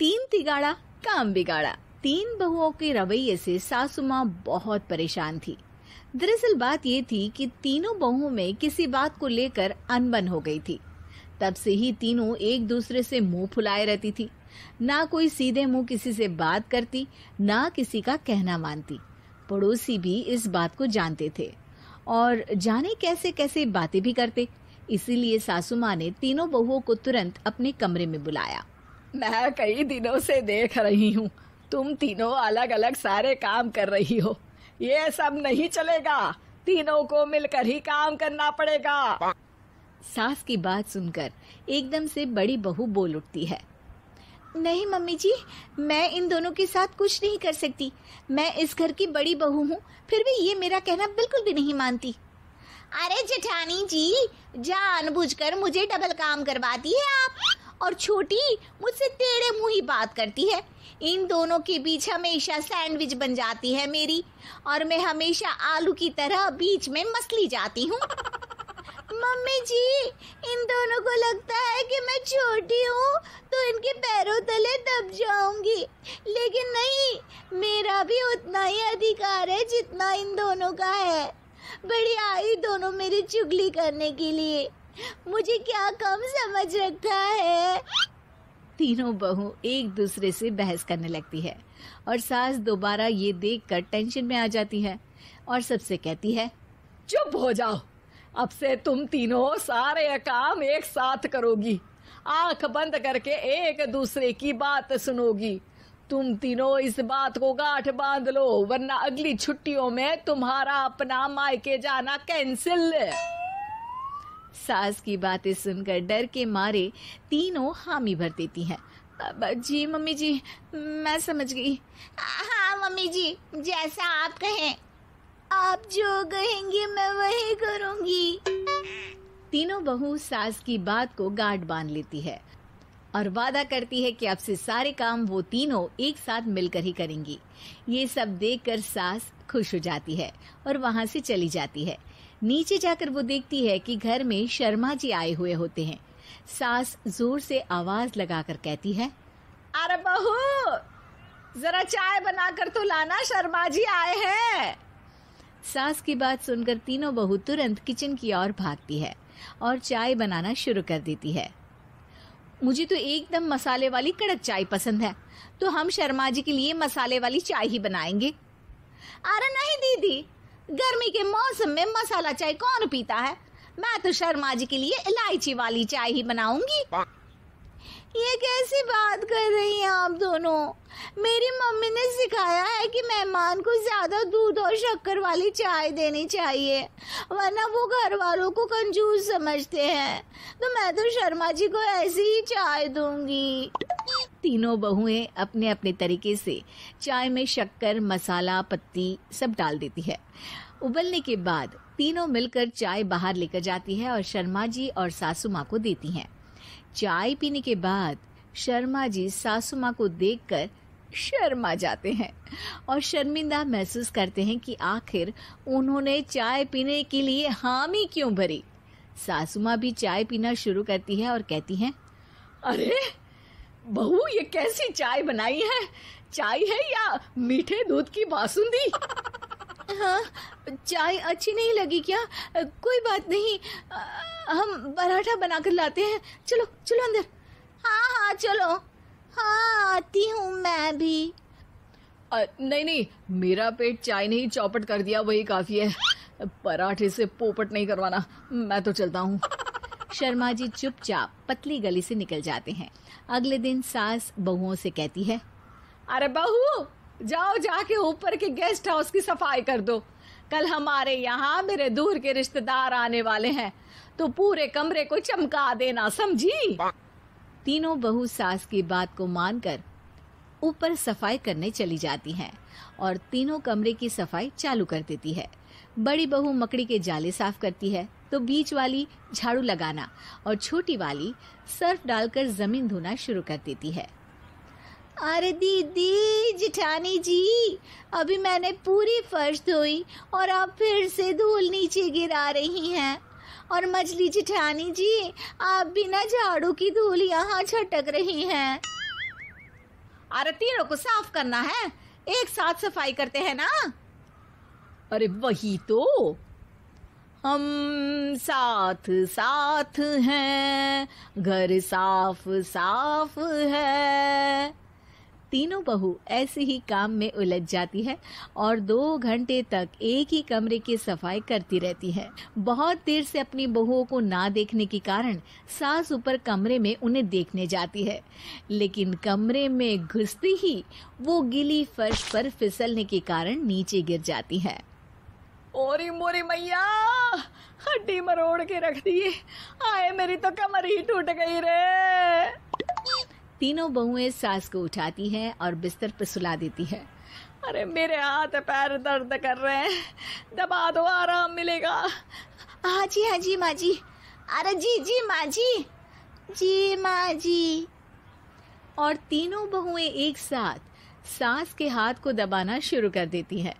तीन तिगाड़ा काम बिगाड़ा तीन बहुओं के रवैये से सासू माँ बहुत परेशान थी दरअसल बात ये थी कि तीनों बहुओं में किसी बात को लेकर अनबन हो गई थी तब से ही तीनों एक दूसरे से मुंह फुलाए रहती थी ना कोई सीधे मुंह किसी से बात करती ना किसी का कहना मानती पड़ोसी भी इस बात को जानते थे और जाने कैसे कैसे बातें भी करते इसीलिए सासू माँ ने तीनों बहुओं को तुरंत अपने कमरे में बुलाया मैं कई दिनों से देख रही हूँ तुम तीनों अलग अलग सारे काम कर रही हो ये सब नहीं चलेगा तीनों को मिलकर ही काम करना पड़ेगा सास की बात सुनकर एकदम से बड़ी बहू बोल उठती है नहीं मम्मी जी मैं इन दोनों के साथ कुछ नहीं कर सकती मैं इस घर की बड़ी बहू हूँ फिर भी ये मेरा कहना बिल्कुल भी नहीं मानती अरे जेठानी जी जानबूझकर मुझे डबल काम करवाती है आप और छोटी मुझसे तेरे मुंह ही बात करती है इन दोनों के बीच हमेशा सैंडविच बन जाती है मेरी और मैं हमेशा आलू की तरह बीच में मसली जाती हूँ मम्मी जी इन दोनों को लगता है कि मैं छोटी हूँ तो इनके पैरों तले दब जाऊंगी लेकिन नहीं मेरा भी उतना ही अधिकार है जितना इन दोनों का है बड़ी आई दोनों मेरी चुगली करने के लिए मुझे क्या कम समझ रखता है तीनों बहू एक दूसरे से बहस करने लगती है और सास दोबारा ये देखकर टेंशन में आ जाती है और सबसे कहती है चुप हो जाओ अब से तुम तीनों सारे काम एक साथ करोगी आंख बंद करके एक दूसरे की बात सुनोगी तुम तीनों इस बात को गांठ बांध लो वरना अगली छुट्टियों में तुम्हारा अपना मायके जाना कैंसिल सास की बातें सुनकर डर के मारे तीनों हामी भर देती हैं जी मम्मी जी मैं समझ गई हाँ मम्मी जी जैसा आप कहें आप जो कहेंगे मैं वही करूंगी तीनों बहू सास की बात को गांठ बांध लेती है और वादा करती है कि अब से सारे काम वो तीनों एक साथ मिलकर ही करेंगी ये सब देखकर सास खुश हो जाती है और वहां से चली जाती है नीचे जाकर वो देखती है कि घर में शर्मा जी आए हुए होते हैं सास जोर से आवाज लगाकर कहती है अरे बहू जरा चाय बनाकर तो लाना शर्मा जी आए हैं सास की बात सुनकर तीनों बहू तुरंत किचन की ओर भागती है और चाय बनाना शुरू कर देती है मुझे तो एकदम मसाले वाली कड़क चाय पसंद है तो हम शर्मा जी के लिए मसाले वाली चाय ही बनाएंगे अरे नहीं दीदी गर्मी के मौसम में मसाला चाय कौन पीता है मैं तो शर्मा जी के लिए इलायची वाली चाय ही बनाऊंगी ये कैसी बात कर रही हैं आप दोनों मेरी मम्मी ने सिखाया है कि मेहमान को ज़्यादा दूध और शक्कर वाली चाय देनी चाहिए वरना वो घर वालों को कंजूस समझते हैं तो मैं तो शर्मा जी को ऐसी ही चाय दूंगी तीनों बहुएं अपने अपने तरीके से चाय में शक्कर मसाला पत्ती सब डाल देती है उबलने के बाद तीनों मिलकर चाय बाहर लेकर जाती है और शर्मा जी और सासू माँ को देती हैं चाय पीने के बाद शर्मा जी सासू माँ को देखकर शर्मा जाते हैं और शर्मिंदा महसूस करते हैं कि आखिर उन्होंने चाय पीने के लिए हामी क्यों भरी सासू माँ भी चाय पीना शुरू करती है और कहती हैं अरे बहू ये कैसी चाय बनाई है चाय है या मीठे दूध की बासुंदी हाँ चाय अच्छी नहीं लगी क्या कोई बात नहीं हम पराठा बनाकर लाते हैं चलो चलो अंदर हाँ हाँ चलो हाँ आती हूँ मैं भी आ, नहीं नहीं मेरा पेट चाय नहीं चौपट कर दिया वही काफी है पराठे से पोपट नहीं करवाना मैं तो चलता हूँ शर्मा जी चुपचाप पतली गली से निकल जाते हैं अगले दिन सास बहुओं से कहती है अरे बहू जाओ जाके ऊपर के गेस्ट हाउस की सफाई कर दो कल हमारे यहाँ मेरे दूर के रिश्तेदार आने वाले हैं तो पूरे कमरे को चमका देना समझी तीनों बहू सास की बात को मानकर ऊपर सफाई करने चली जाती हैं और तीनों कमरे की सफाई चालू कर देती है बड़ी बहू मकड़ी के जाले साफ करती है तो बीच वाली झाड़ू लगाना और छोटी वाली सर्फ डालकर जमीन धोना शुरू कर देती है अरे दीदी जिठानी जी अभी मैंने पूरी फर्श धोई और आप फिर से धूल नीचे गिरा रही हैं और मछली जिठानी जी आप बिना झाड़ू की धूल यहाँ छटक रही हैं अरे तीनों को साफ करना है एक साथ सफाई करते हैं ना अरे वही तो हम साथ साथ हैं घर साफ साफ है तीनों बहू ऐसे ही काम में उलझ जाती है और दो घंटे तक एक ही कमरे की सफाई करती रहती है बहुत देर से अपनी बहुओं को ना देखने के कारण सास ऊपर कमरे में उन्हें देखने जाती है लेकिन कमरे में घुसती ही वो गिली फर्श पर फिसलने के कारण नीचे गिर जाती है ओरी मोरी मैया हड्डी मरोड़ के रख दिए आए मेरी तो कमर ही टूट गई रे तीनों बहुएं सास को उठाती हैं और बिस्तर पर सुला देती हैं अरे मेरे हाथ पैर दर्द कर रहे हैं दबा दो आराम मिलेगा हाँ जी हाँ जी माँ जी अरे जी जी माँ जी जी माँ जी और तीनों बहुएं एक साथ सास के हाथ को दबाना शुरू कर देती हैं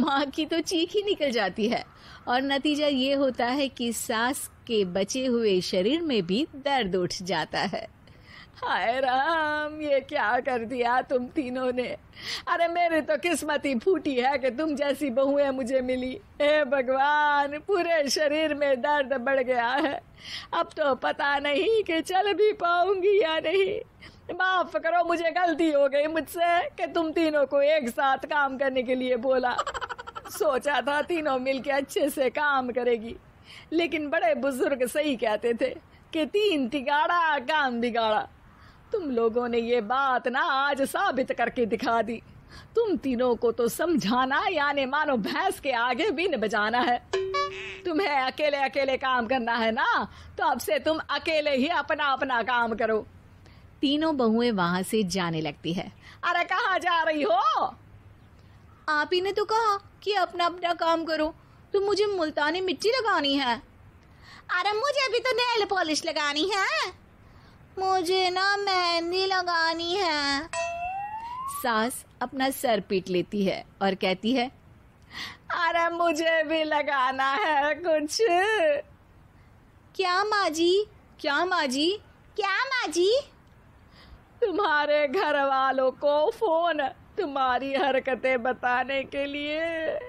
माँ की तो चीख ही निकल जाती है और नतीजा ये होता है कि सास के बचे हुए शरीर में भी दर्द उठ जाता है हाय राम ये क्या कर दिया तुम तीनों ने अरे मेरी तो किस्मत ही फूटी है कि तुम जैसी बहुएं मुझे मिली हे भगवान पूरे शरीर में दर्द बढ़ गया है अब तो पता नहीं कि चल भी पाऊंगी या नहीं माफ करो मुझे गलती हो गई मुझसे कि तुम तीनों को एक साथ काम करने के लिए बोला सोचा था तीनों मिलके अच्छे से काम करेगी लेकिन बड़े बुजुर्ग सही कहते थे कि तीन तिगाड़ा काम बिगाड़ा तुम लोगों ने ये बात ना आज साबित करके दिखा दी तुम तीनों को तो समझाना यानी मानो भैंस के आगे बिन बजाना है तुम्हें अकेले अकेले काम करना है ना तो अब से तुम अकेले ही अपना अपना काम करो तीनों बहुएं वहां से जाने लगती है अरे कहा जा रही हो आप ही ने तो कहा कि अपना अपना काम करो तो मुझे मुल्तानी मिट्टी लगानी है अरे मुझे अभी तो नेल पॉलिश लगानी है मुझे ना मेहंदी लगानी है सास अपना सर पीट लेती है और कहती है अरे मुझे भी लगाना है कुछ क्या माँ जी क्या माँ जी क्या माँ जी तुम्हारे घर वालों को फोन तुम्हारी हरकतें बताने के लिए